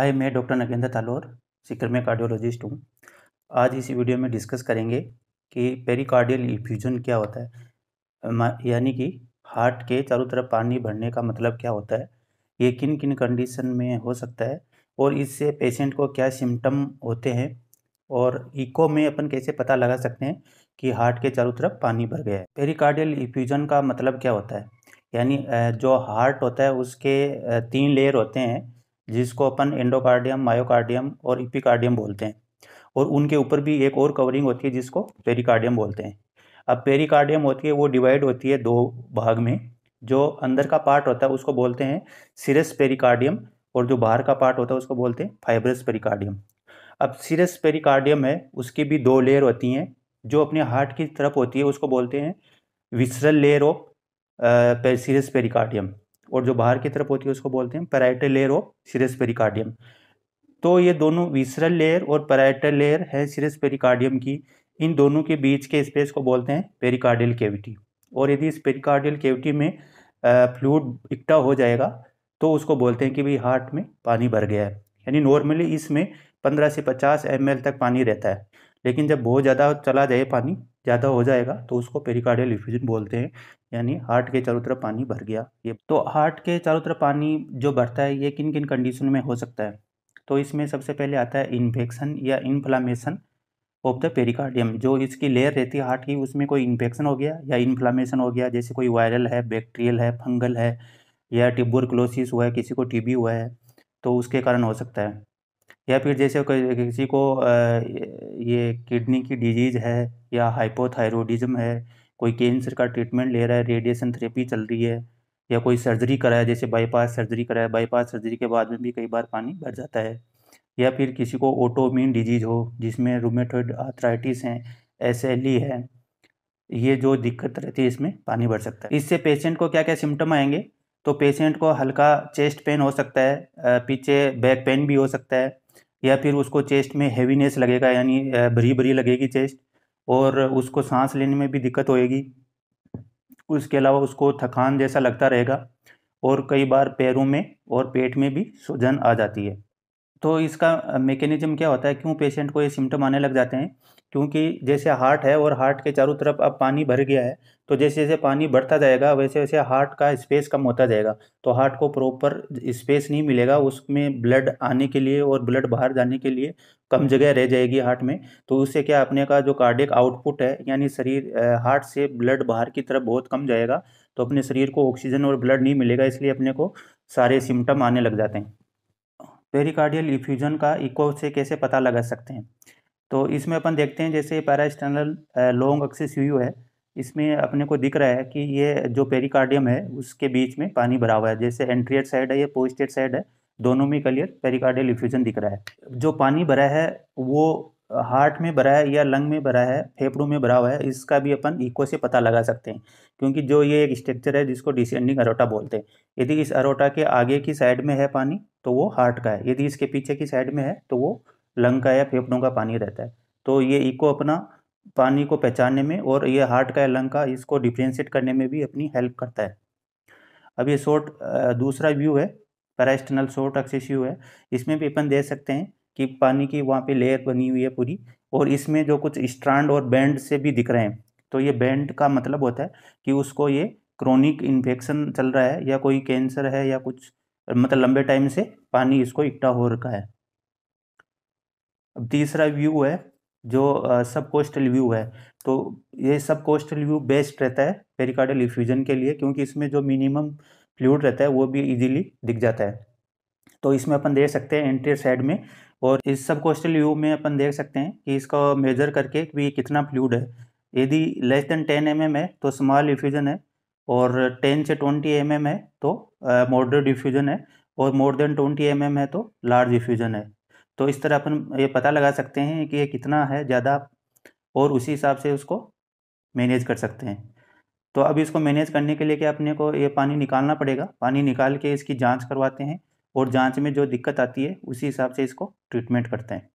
आए मैं डॉक्टर नगेंद्र तालोर सिकर में कार्डियोलॉजिस्ट हूँ आज इसी वीडियो में डिस्कस करेंगे कि पेरिकार्डियल इफ्यूजन क्या होता है यानी कि हार्ट के चारों तरफ पानी भरने का मतलब क्या होता है ये किन किन कंडीशन में हो सकता है और इससे पेशेंट को क्या सिम्टम होते हैं और इको में अपन कैसे पता लगा सकते हैं कि हार्ट के चारों तरफ पानी भर गया है पेरिकार्डियल इफ्यूजन का मतलब क्या होता है यानी जो हार्ट होता है उसके तीन लेयर होते हैं जिसको अपन एंडोकार्डियम मायोकार्डियम और इपिकार्डियम बोलते हैं और उनके ऊपर भी एक और कवरिंग होती है जिसको पेरिकार्डियम बोलते हैं अब पेरिकार्डियम होती है वो डिवाइड होती है दो भाग में जो अंदर का पार्ट होता है उसको बोलते हैं सिरस पेरिकार्डियम और जो बाहर का पार्ट होता है उसको बोलते हैं फाइब्रस पेरिकार्डियम अब सिरस पेरिकार्डियम है उसकी भी दो लेयर होती हैं जो अपने हार्ट की तरफ होती है उसको बोलते हैं visceral layer of serous pericardium और जो बाहर की तरफ होती है उसको बोलते हैं parietal layer of serious pericardium तो ये दोनों विसरल लेयर और पैराइटल लेयर है सीरियस पेरिकार्डियम की इन दोनों के बीच के स्पेस को बोलते हैं पेरिकार्डियल केविटी और यदि इस पेरिकार्डियल केविटी में फ्लूड इकट्ठा हो जाएगा तो उसको बोलते हैं कि भाई हार्ट में पानी भर गया है यानी नॉर्मली इसमें पंद्रह से पचास एम तक पानी रहता है लेकिन जब बहुत ज़्यादा चला जाए पानी ज़्यादा हो जाएगा तो उसको पेरिकार्डियल इफ्यूजन बोलते हैं यानी हार्ट के चारों तरफ पानी भर गया ये तो हार्ट के चारों तरफ पानी जो भरता है ये किन किन कंडीशन में हो सकता है तो इसमें सबसे पहले आता है इन्फेक्शन या इन्फ्लामेशन ऑफ द पेरिकार्डियम जो इसकी लेयर रहती है हार्ट की उसमें कोई इन्फेक्शन हो गया या इन्फ्लामेशन हो गया जैसे कोई वायरल है बैक्टीरियल है फंगल है या टिबोरक्लोसिस हुआ है किसी को टीबी हुआ है तो उसके कारण हो सकता है या फिर जैसे किसी को ये किडनी की डिजीज़ है या हाइपोथायरोडिज्म है कोई कैंसर का ट्रीटमेंट ले रहा है रेडिएशन थेरेपी चल रही है या कोई सर्जरी कराया जैसे बाईपास सर्जरी कराया बाईपास सर्जरी के बाद में भी कई बार पानी भर जाता है या फिर किसी को ऑटोमीन डिजीज हो जिसमें रोमेटोड आर्थराइटिस है एस है ये जो दिक्कत रहती है इसमें पानी भर सकता है इससे पेशेंट को क्या क्या सिम्टम आएंगे तो पेशेंट को हल्का चेस्ट पेन हो सकता है पीछे बैक पेन भी हो सकता है या फिर उसको चेस्ट में हैवीनेस लगेगा यानी भरी भरी लगेगी चेस्ट और उसको सांस लेने में भी दिक्कत होएगी उसके अलावा उसको थकान जैसा लगता रहेगा और कई बार पैरों में और पेट में भी सूजन आ जाती है तो इसका मेकेनिज्म क्या होता है क्यों पेशेंट को ये सिम्टम आने लग जाते हैं क्योंकि जैसे हार्ट है और हार्ट के चारों तरफ अब पानी भर गया है तो जैसे जैसे पानी बढ़ता जाएगा वैसे वैसे हार्ट का स्पेस कम होता जाएगा तो हार्ट को प्रॉपर स्पेस नहीं मिलेगा उसमें ब्लड आने के लिए और ब्लड बाहर जाने के लिए कम जगह रह जाएगी हार्ट में तो उससे क्या अपने का जो कार्डिक आउटपुट है यानी शरीर हार्ट से ब्लड बाहर की तरफ बहुत कम जाएगा तो अपने शरीर को ऑक्सीजन और ब्लड नहीं मिलेगा इसलिए अपने को सारे सिम्टम आने लग जाते हैं पेरिकार्डियल इफ्यूजन का इको से कैसे पता लगा सकते हैं तो इसमें अपन देखते हैं जैसे पैरास्टर्नल लॉन्ग एक्सिस यू है इसमें अपने को दिख रहा है कि ये जो पेरिकार्डियम है उसके बीच में पानी भरा हुआ है जैसे एंट्रियड साइड है या पोस्टेड साइड है दोनों में क्लियर पेरिकार्डियल इफ्यूजन दिख रहा है जो पानी भरा है वो हार्ट में भरा है या लंग में भरा है फेफड़ों में भरा हुआ है इसका भी अपन इको से पता लगा सकते हैं क्योंकि जो ये एक स्ट्रक्चर है जिसको डिसेंडिंग अरोटा बोलते हैं यदि इस अरोटा के आगे की साइड में है पानी तो वो हार्ट का है यदि इसके पीछे की साइड में है तो वो लंग का या फेफड़ों का पानी रहता है तो ये इको अपना पानी को पहचानने में और ये हार्ट का या लंग का इसको डिफ्रेंशिएट करने में भी अपनी हेल्प करता है अब ये शॉर्ट दूसरा व्यू है पैरास्टनल शॉर्ट अक्सेस व्यू है इसमें भी अपन देख सकते हैं कि पानी की वहाँ पे लेयर बनी हुई है पूरी और इसमें जो कुछ स्ट्रांड और बैंड से भी दिख रहे हैं तो ये बैंड का मतलब होता है कि उसको ये क्रोनिक इन्फेक्शन चल रहा है या कोई कैंसर है या कुछ मतलब लंबे टाइम से पानी इसको इकट्ठा हो रखा है अब तीसरा व्यू है जो सब कोस्टल व्यू है तो ये सब कोस्टल व्यू बेस्ट रहता है पेरिकार्डल इफ्यूजन के लिए क्योंकि इसमें जो मिनिमम फ्लूड रहता है वो भी इजीली दिख जाता है तो इसमें अपन देख सकते हैं एंट्री साइड में और इस सब कोस्टल व्यू में अपन देख सकते हैं कि इसका मेजर करके भी कितना फ्लूड है यदि less than ten M M है तो स्मॉल डिफ्यूजन है और टेन से ट्वेंटी एम एम है तो मॉडरेट डिफ्यूजन है और more than twenty M M है तो लार्ज डिफ्यूजन है तो इस तरह अपन ये पता लगा सकते हैं कि ये कितना है ज़्यादा और उसी हिसाब से उसको मैनेज कर सकते हैं तो अब इसको मैनेज करने के लिए क्या अपने को ये पानी निकालना पड़ेगा पानी निकाल के इसकी जांच करवाते हैं और जांच में जो दिक्कत आती है उसी हिसाब से इसको ट्रीटमेंट करते हैं